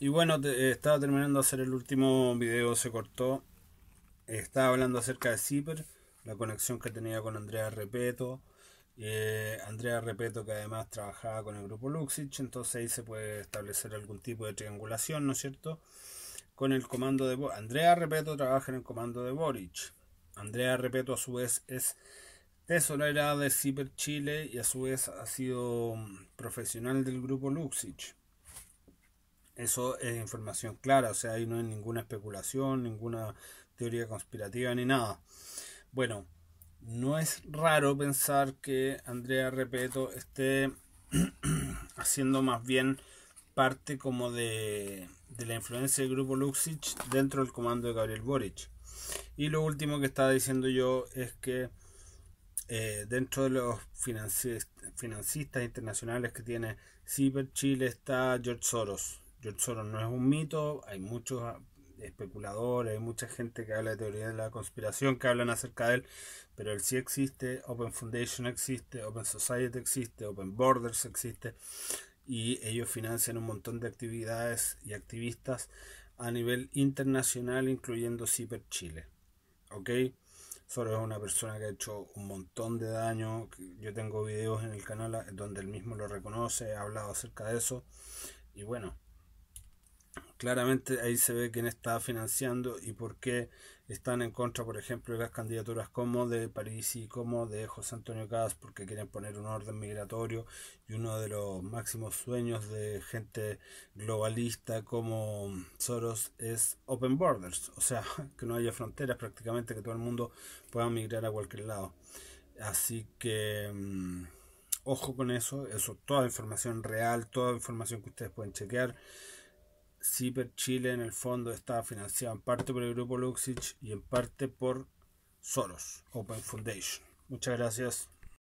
Y bueno, eh, estaba terminando de hacer el último video, se cortó. Estaba hablando acerca de Zipper, la conexión que tenía con Andrea Repeto. Eh, Andrea Repeto que además trabajaba con el grupo Luxich, entonces ahí se puede establecer algún tipo de triangulación, ¿no es cierto? Con el comando de Andrea Repeto trabaja en el comando de Boric. Andrea Repeto a su vez es tesorera de Ciper Chile y a su vez ha sido mm, profesional del grupo Luxich. Eso es información clara, o sea, ahí no hay ninguna especulación, ninguna teoría conspirativa ni nada. Bueno, no es raro pensar que Andrea Repeto esté haciendo más bien parte como de, la influencia del grupo Luxich dentro del comando de Gabriel Boric. Y lo último que estaba diciendo yo es que eh, dentro de los financistas internacionales que tiene Ciber Chile está George Soros, George Soros no es un mito, hay muchos ah, especuladores, hay mucha gente que habla de teoría de la conspiración, que hablan acerca de él, pero él sí existe, Open Foundation existe, Open Society existe, Open Borders existe, y ellos financian un montón de actividades y activistas a nivel internacional, incluyendo Ciper Chile. ¿Ok? Soros es una persona que ha hecho un montón de daño. Yo tengo videos en el canal eh, donde él mismo lo reconoce, ha hablado acerca de eso. Y bueno, claramente ahí se ve quién está financiando y por qué están en contra, por ejemplo, de las candidaturas como de París y como de José Antonio Cas, porque quieren poner un orden migratorio y uno de los máximos sueños de gente globalista como Soros es open borders, o sea, que no haya fronteras prácticamente, que todo el mundo pueda migrar a cualquier lado. Así que mm, ojo con eso, eso toda información real, toda información que ustedes pueden chequear. CIPER Chile en el fondo está financiado en parte por el grupo Luxich y en parte por Soros, Open Foundation. Muchas gracias.